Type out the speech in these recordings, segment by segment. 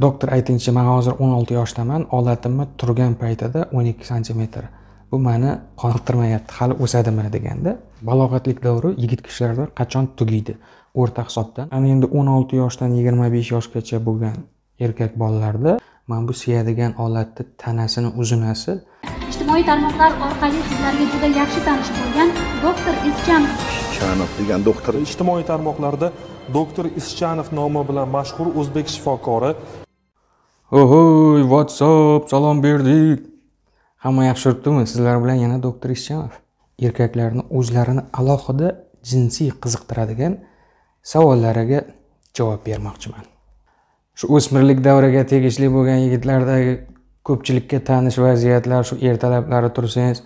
doktor aytingchi man hozir o'n olti yoshdaman olatimni turgan paytida o'n ikki santimetr bu mani qoniqtirmayapti hali o'sadimi deganda balog'atlik davri yigit kishilarda qachon tugaydi o'rta hisobdan ana endi o'n olti yoshdan yigirma besh yoshgacha bo'lgan erkak bolalarda mana bu suyadigan olatni tanasini uzunasi ijtimoiy tarmoqlar orqali sizlarga juda yaxshi tanish bo'lgan doktor ischanov ischanov degan doktor ijtimoiy tarmoqlarda doktor ischanov nomi bilan mashhur o'zbek shifokori ohoy whatsapp salom berdik hamma yaxshi turibdimi sizlar bilan yana doktor ishchanov erkaklarni o'zlarini alohida jinsiy qiziqtiradigan savollariga javob bermoqchiman shu o'smirlik davriga tegishli bo'lgan yigitlardagi ko'pchilikka tanish vaziyatlar shu ertalablari tursangiz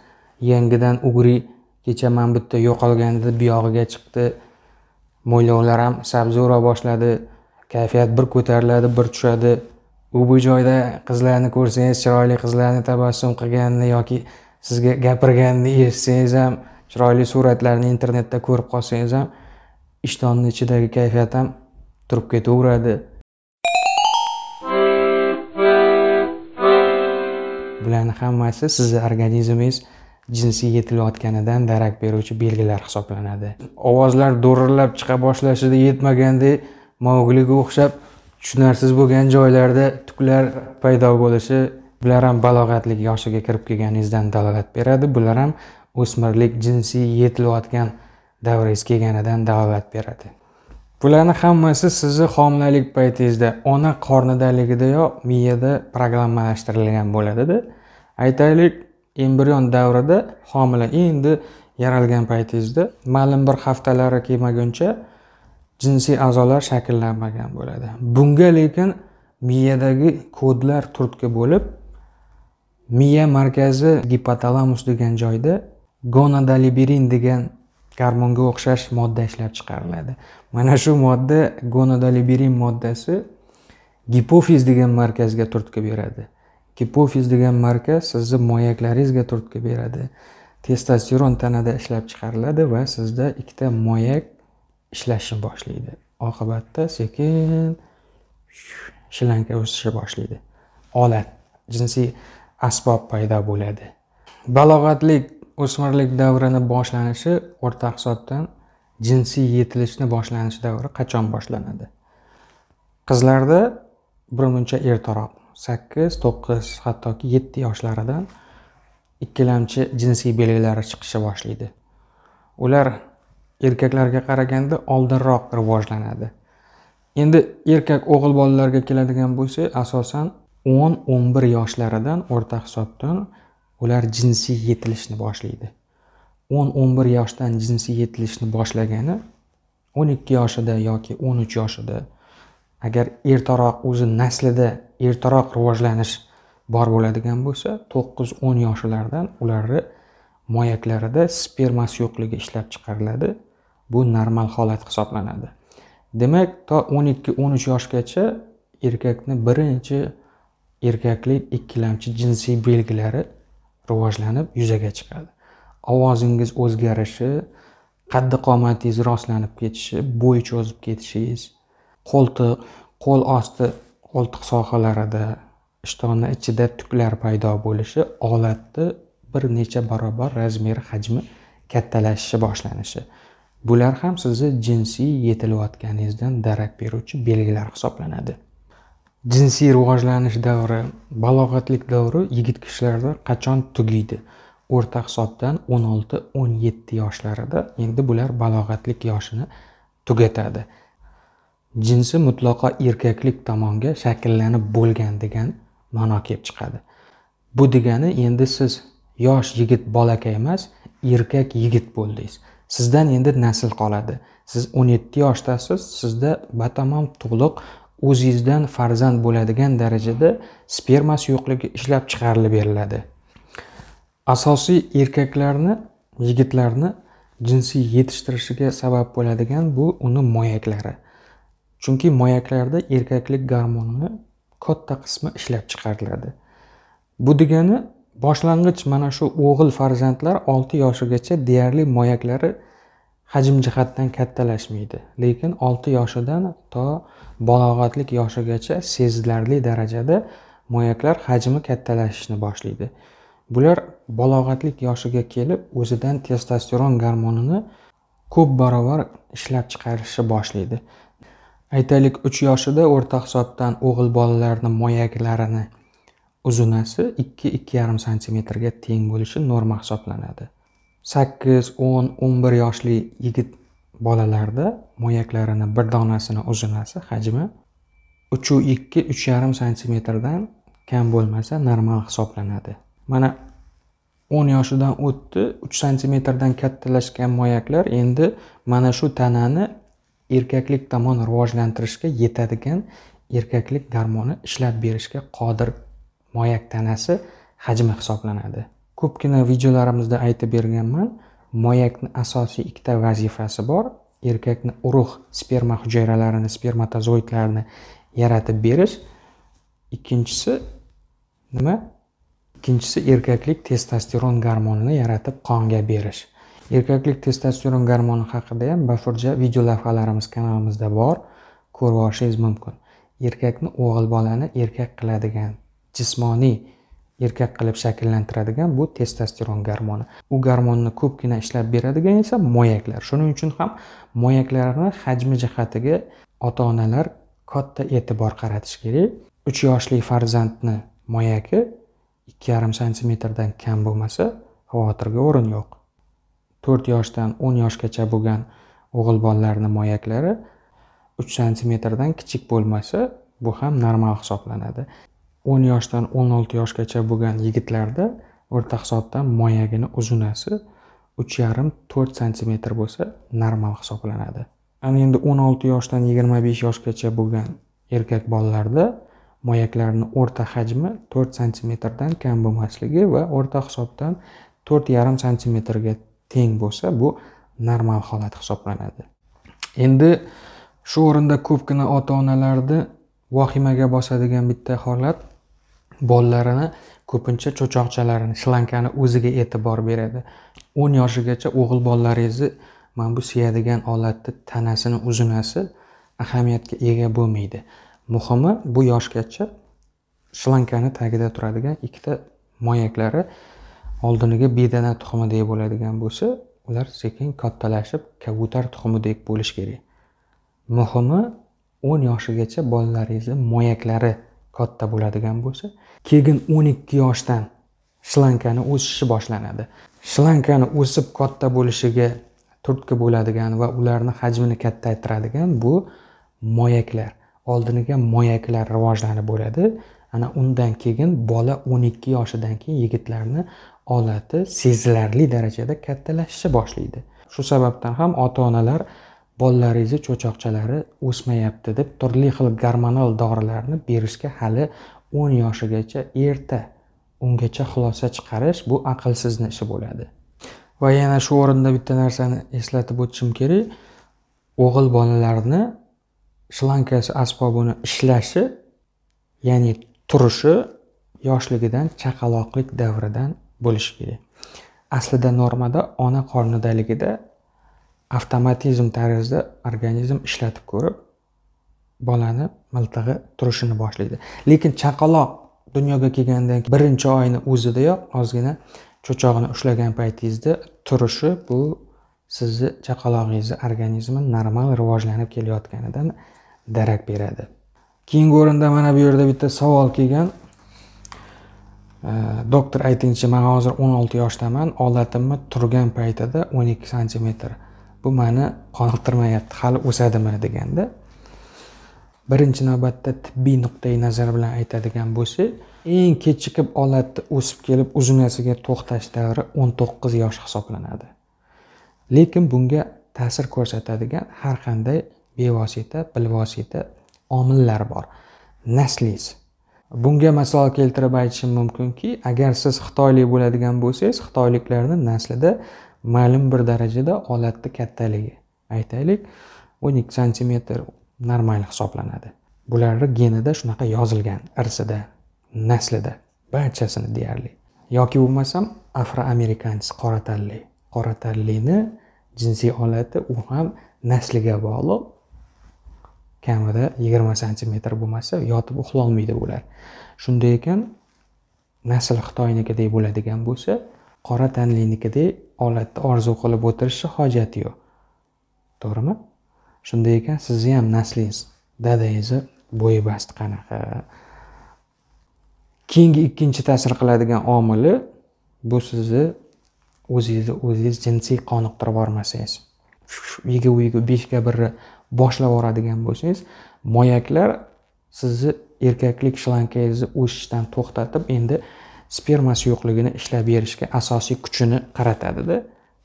yangidan ugri kecha man bitta edi buyog'iga chiqdi mo'ylovlar ham sabzi ura boshladi kayfiyat bir ko'tariladi bir tushadi u bu joyda qizlarni ko'rsangiz chiroyli qizlarni tabassum qilganini yoki sizga gapirganini eshitsangiz ham chiroyli suratlarni internetda ko'rib qolsangiz ham ishtonni ichidagi kayfiyat ham turib ketaveradi bularni hammasi sizni organizmingiz jinsiy yetilayotganidan darak beruvchi belgilar hisoblanadi ovozlar do'rillab chiqa boshlashida yetmagandek mavgliga o'xshab tushunarsiz bo'lgan joylarda tuklar paydo bo'lishi bular ham balog'atlik yoshiga kirib kelganingizdan dalolat beradi bular ham o'smirlik jinsiy yetilayotgan davringiz kelganidan dalolat beradi bularni hammasi sizni homilalik paytingizda ona qornidaligidayoq miyada programmalashtirilgan bo'ladida aytaylik embrion davrida homila endi yaralgan paytingizda ma'lum bir haftalari kelmaguncha jinsiy a'zolar shakllanmagan bo'ladi bunga lekin miyadagi kodlar turtki bo'lib miya markazi gipotalamus degan joyda gonodalibirin degan garmonga o'xshash modda ishlab chiqariladi mana shu modda gonodalibirin moddasi gipofiz degan markazga turtki beradi gipofiz degan markaz sizni moyaklaringizga turtki beradi testosteron tanada ishlab chiqariladi va sizda ikkita moyak ishlashni boshlaydi oqibatda sekin shilanka o'sishni boshlaydi olat jinsiy asbob paydo bo'ladi balog'atlik o'smirlik davrini boshlanishi o'rta hisobdan jinsiy yetilishni boshlanish davri qachon boshlanadi qizlarda bir muncha ertaroq sakkiz to'qqiz hattoki yetti yoshlaridan ikkilamchi jinsiy belgilari chiqishni boshlaydi ular erkaklarga qaraganda oldinroq rivojlanadi endi erkak o'g'il bolalarga keladigan bo'lsak asosan o'n o'n bir yoshlaridan o'rta hisobdan ular jinsiy yetilishni boshlaydi o'n o'n bir yoshdan jinsiy yetilishni boshlagani o'n ikki yoshida yoki o'n uch yoshida agar ertaroq o'zi naslida ertaroq rivojlanish bor bo'ladigan bo'lsa to'qqiz o'n yoshlardan ularni moyaklarida sperma suyuqligi ishlab chiqariladi bu normal holat hisoblanadi demak to o'n ikki o'n uch yoshgacha erkakni birinchi erkaklik ikkilamchi jinsiy belgilari rivojlanib yuzaga chiqadi ovozingiz o'zgarishi qaddi qomatingiz rostlanib ketishi bo'y cho'zib ketishingiz qo'ltiq qo'l osti qo'ltiq sohalarida ishtonni ichida tuklar paydo bo'lishi olatni bir necha barobar razmeri hajmi kattalashishi boshlanishi bular ham sizni jinsiy yetilayotganingizdan darak beruvchi belgilar hisoblanadi jinsiy rivojlanish davri balog'atlik davri yigit kishilarda qachon tugaydi o'rta hisobdan 16-17 yoshlarida endi bular balog'atlik yoshini tugatadi jinsi mutlaqo erkaklik tomonga shakllanib bo'lgan degan ma'no kelib chiqadi bu degani endi siz yosh yigit bolakay emas erkak yigit bo'ldingiz sizdan endi nasl qoladi siz o'n yetti yoshdasiz sizda batamom to'liq o'zingizdan farzand bo'ladigan darajada spermasi yo'qligi ishlab chiqarilib beriladi asosiy erkaklarni yigitlarni jinsiy yetishtirishiga sabab bo'ladigan bu uni moyaklari chunki moyaklarda erkaklik gormonini katta qismi ishlab chiqariladi bu degani boshlang'ich mana shu o'g'il farzandlar olti yoshigacha deyarli moyaklari hajm jihatdan kattalashmaydi lekin olti yoshidan to balog'atlik yoshigacha sezilarli darajada moyaklar hajmi kattalashishni boshlaydi bular balog'atlik yoshiga kelib o'zidan testosteron gormonini ko'p barobar ishlab chiqarishni boshlaydi aytaylik uch yoshida o'rta hisobdan o'g'il bolalarni moyaklarini uzunasi 2-2,5 santimetrga teng bo'lishi norma hisoblanadi. 8, 10, 11 yoshli yigit bolalarda moyaklarini bir donasini uzunasi hajmi 3-2-3,5 santimetrdan kam bo'lmasa normal hisoblanadi. Mana 10 yoshidan o'tdi, 3 santimetrdan kattalashgan moyaklar endi mana shu tanani erkaklik tomon rivojlantirishga yetadigan erkaklik gormoni ishlab berishga qodir moyak tanasi hajmi hisoblanadi ko'pgina videolarimizda aytib berganman moyakni asosiy ikkita vazifasi bor erkakni urug' sperma hujayralarini spermatozoidlarni yaratib berish ikkinchisi nima ikkinchisi erkaklik testosteron gormonini yaratib qonga berish erkaklik testosteron gormoni haqida ham bafurja videolavhalarimiz kanalimizda bor ko'rib olishingiz mumkin erkakni o'g'il bolani erkak qiladigan jismoniy erkak qilib shakllantiradigan bu testosteron gormoni u gormonni ko'pgina ishlab beradigan esa moyaklar shuning uchun ham moyaklarni hajmi jihatiga ota onalar katta e'tibor qaratish kerak uch yoshli farzandni moyaki ikki yarim santimetrdan kam bo'lmasa xavotirga o'rin yo'q to'rt yoshdan o'n yoshgacha bo'lgan o'g'il bolalarni moyaklari uch santimetrdan kichik bo'lmasa bu ham normal hisoblanadi o'n yoshdan o'n olti yoshgacha bo'lgan yigitlarda o'rta hisobdan moyagini uzunasi uch yarim to'rt santimetr bo'lsa normal hisoblanadi ana endi o'n olti yoshdan yigirma besh yoshgacha bo'lgan erkak bolalarda moyaklarni o'rta hajmi to'rt santimetrdan kam bo'lmasligi va o'rta hisobdan to'rt yarim santimetrga teng bo'lsa bu normal holat hisoblanadi endi shu o'rinda ko'pgina ota onalarni vahimaga bosadigan bitta holat bolalarini ko'pincha cho'choqchalarini shlankani o'ziga e'tibor beradi o'n yoshigacha o'g'il bolalaringizni mana bu suyadigan olatni tanasini uzunasi ahamiyatga ega bo'lmaydi muhimi bu yoshgacha shlankani tagida turadigan ikkita moyaklari oldiniga bedana tuxumidek bo'ladigan bo'lsa ular sekin kattalashib kabutar tuxumidek bo'lishi kerak muhimi o'n yoshigacha bolalaringizni moyaklari katta bo'ladigan bo'lsa keyin o'n ikki yoshdan shlankani o'sishi boshlanadi shlankani o'sib katta bo'lishiga turtki bo'ladigan va ularni hajmini kattaytiradigan bu moyaklar oldiniga moyaklar rivojlanib bo'ladi ana undan keyin bola o'n ikki yoshidan keyin yigitlarni olati sezilarli darajada kattalashishi boshlaydi shu sababdan ham ota onalar bolalaringizni cho'choqchalari o'smayapti deb turli xil gormonal dorilarni berishga hali o'n yoshigacha erta ungacha xulosa chiqarish bu aqlsizni ishi bo'ladi va yana shu o'rinda bitta narsani eslatib o'tishim kerak o'g'il bolalarni shlankasi asbobini ishlashi ya'ni turishi yoshligidan chaqaloqlik davridan bo'lishi kerak aslida normada ona qornidaligida avtomatizm tarzda organizm ishlatib ko'rib bolani miltig'i turishini boshlaydi lekin chaqaloq dunyoga kelgandan keyin birinchi oyni o'zidayoq ozgina cho'chog'ini ushlagan paytingizda turishi bu sizni chaqalog'ingizni organizmi normal rivojlanib kelayotganidan darak beradi keyingi o'rinda mana bu yerda bitta savol kelgan doktor aytingchi man hozir o'n olti yoshdaman olatimni turgan paytida o'n ikki santimetr bu mani qoniqtirmayapti hali o'sadimi deganda birinchi navbatda tibbiy nuqtai nazar bilan aytadigan bo'lsak eng kechikib holatda o'sib kelib uzunasiga to'xtash davri o'n to'qqiz yosh hisoblanadi lekin bunga ta'sir ko'rsatadigan har qanday bevosita bilvosita omillar bor nasliz bunga misol keltirib aytishim mumkinki agar siz xitoylik bo'ladigan bo'lsangiz xitoyliklarni naslida ma'lum bir darajada olatni kattaligi aytaylik o'n ikki santimetr normal hisoblanadi bularni genida shunaqa yozilgan irsida naslida barchasini deyarli yoki bo'lmasam afroamerikans qora tanli qora tanlini jinsiy olati u ham nasliga bog'liq kamida yigirma santimetr bo'lmasa yotib uxlolmaydi bular shunday ekan nasl xitoynikidek bo'ladigan bo'lsa qora tanlinikiday holatda orzu qilib o'tirishni hojati yo'q to'g'rimi shunday ekan sizni ham naslingiz dadangizni bo'yi basti qanaqa keyingi ikkinchi ta'sir qiladigan omili bu sizni o'zingizni o'zingiz jinsiy qoniqtirib yubormasangiz yegu yegu beshga birni boshlab yuboradigan bo'lsangiz moyaklar sizni erkaklik shlankangizni o'sishdan to'xtatib endi spermasi yo'qligini ishlab berishga asosiy kuchini qaratadida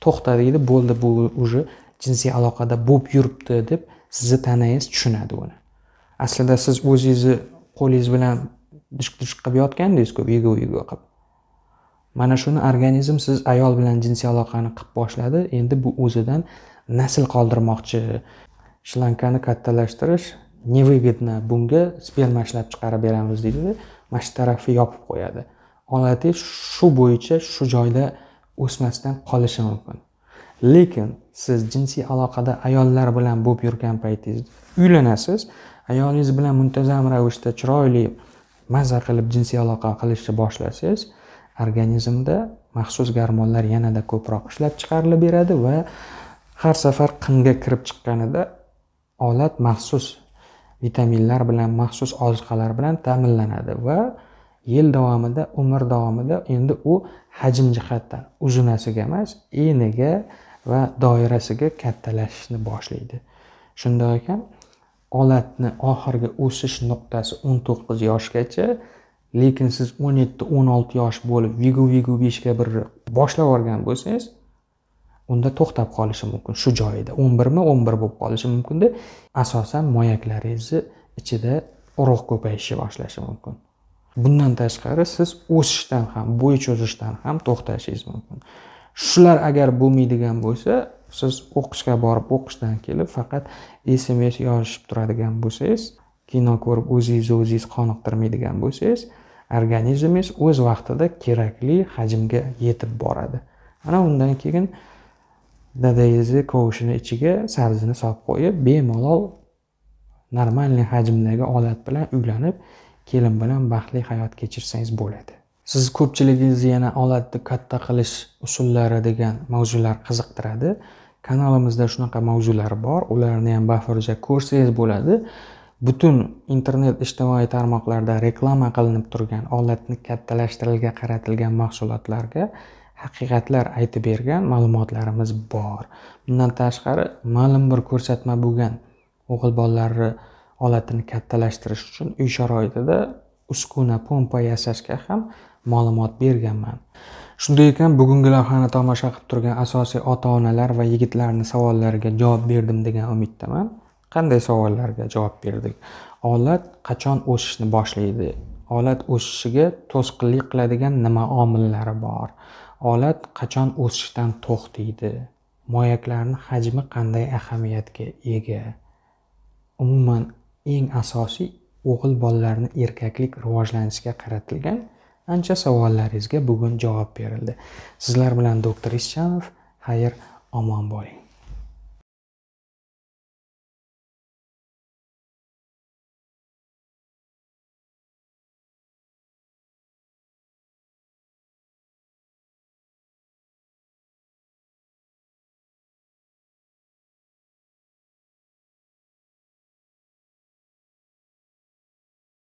to'xta deydi bo'ldi bu уже jinsiy aloqada bo'lib yuribdi deb sizni tanangiz tushunadi buni aslida siz o'zingizni qo'lingiz bilan dushq dushq qilib yotgandingiz-ku yegu yegu qilib mana shuni organizm siz ayol bilan jinsiy aloqani qilib boshladi endi bu o'zidan nasl qoldirmoqchi shlankani kattalashtirish невыгодно bunga sperma ishlab chiqarib beramiz deydida mana shu tarafni yopib qo'yadi holati shu bo'yicha shu joyda o'smasdan qolishi mumkin lekin siz jinsiy aloqada ayollar bilan bo'lib yurgan paytingizda uylanasiz ayolingiz bilan muntazam ravishda chiroyli maza qilib jinsiy aloqa qilishni boshlasangiz organizmda maxsus garmonlar yanada ko'proq ishlab chiqarilib beradi va har safar qinga kirib chiqqanida olat maxsus vitaminlar bilan maxsus oziqalar bilan ta'minlanadi va yil davomida umr davomida endi u hajm jihatdan uzunasiga emas eniga va doirasiga kattalashishni boshlaydi shundoq ekan olatni oxirgi o'sish nuqtasi o'n to'qqiz yoshgacha lekin siz o'n yetti o'n olti yosh bo'lib vigu vigu beshga bir boshlab yuborgan bo'lsangiz unda to'xtab qolishi mumkin shu joyida o'n birmi o'n bir bo'lib qolishi mumkinda asosan moyaklaringizni ichida urug' ko'payishi boshlashi mumkin bundan tashqari siz o'sishdan ham bo'y cho'zishdan ham to'xtashingiz mumkin shular agar bo'lmaydigan bo'lsa siz o'qishga borib o'qishdan kelib faqat sms yozishib turadigan bo'lsangiz kino ko'rib o'zingizni o'zingiz qoniqtirmaydigan bo'lsangiz organizmingiz o'z vaqtida kerakli hajmga yetib boradi ana undan keyin dadangizni kovushini ichiga sabzini solib qo'yib bemalol нормальный hajmdagi odat bilan uylanib kelin bilan baxtli hayot kechirsangiz bo'ladi siz ko'pchiligingizni yana oladni katta qilish usullari degan mavzular qiziqtiradi kanalimizda shunaqa mavzular bor ularni ham bafurja ko'rsangiz bo'ladi butun internet ijtimoiy tarmoqlarda reklama qilinib turgan olatni kattalashtirishga qaratilgan mahsulotlarga haqiqatlar aytib bergan ma'lumotlarimiz bor bundan tashqari ma'lum bir ko'rsatma bo'lgan o'g'il bolalarni holatini kattalashtirish uchun uy sharoitida uskuna pompa yasashga ham ma'lumot berganman shunday ekan bugungi lavhani tomosha qilib turgan asosiy ota onalar va yigitlarni savollariga javob berdim degan umiddaman qanday savollarga javob berdik olat qachon o'sishni boshlaydi olat o'sishiga to'sqinlik qiladigan nima omillari bor olat qachon o'sishdan to'xtaydi moyaklarni hajmi qanday ahamiyatga ega umuman eng asosiy o'g'il bolalarni erkaklik rivojlanishiga qaratilgan ancha savollaringizga bugun javob berildi sizlar bilan doktor ischanov xayr omon bo'ling